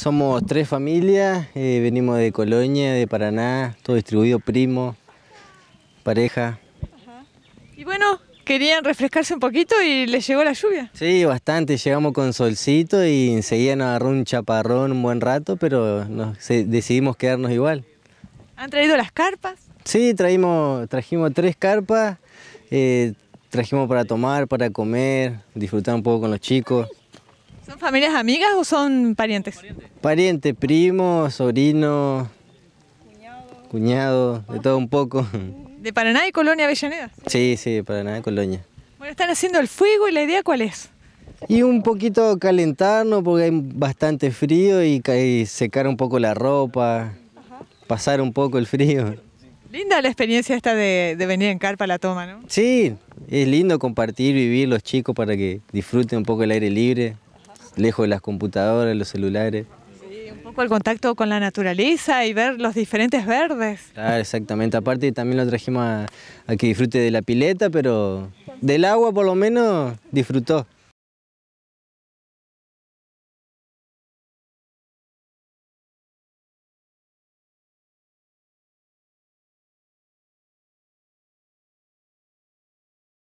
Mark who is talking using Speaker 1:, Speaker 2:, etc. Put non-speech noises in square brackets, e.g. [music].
Speaker 1: Somos tres familias, eh, venimos de Colonia, de Paraná, todo distribuido, primo, pareja.
Speaker 2: Y bueno, querían refrescarse un poquito y les llegó la lluvia.
Speaker 1: Sí, bastante, llegamos con solcito y seguían nos agarró un chaparrón un buen rato, pero nos, decidimos quedarnos igual.
Speaker 2: ¿Han traído las carpas?
Speaker 1: Sí, trajimos trajimos tres carpas, eh, trajimos para tomar, para comer, disfrutar un poco con los chicos.
Speaker 2: ¿Son familias amigas o son parientes?
Speaker 1: Parientes, primo, sobrino, cuñados, cuñado, de todo un poco. [laughs]
Speaker 2: ¿De Paraná y Colonia Avellaneda?
Speaker 1: Sí, sí, de Paraná y Colonia.
Speaker 2: Bueno, están haciendo el fuego y la idea cuál es?
Speaker 1: Y un poquito calentarnos porque hay bastante frío y, secar un poco la ropa, pasar un poco el frío.
Speaker 2: Linda la experiencia esta de, de, venir en carpa a la toma, ¿no?
Speaker 1: Sí, es lindo compartir, vivir los chicos para que disfruten un poco el aire libre lejos de las computadoras, los celulares.
Speaker 2: Sí, un poco el contacto con la naturaleza y ver los diferentes verdes.
Speaker 1: Claro, exactamente. Aparte también lo trajimos a, a que disfrute de la pileta, pero del agua por lo menos disfrutó.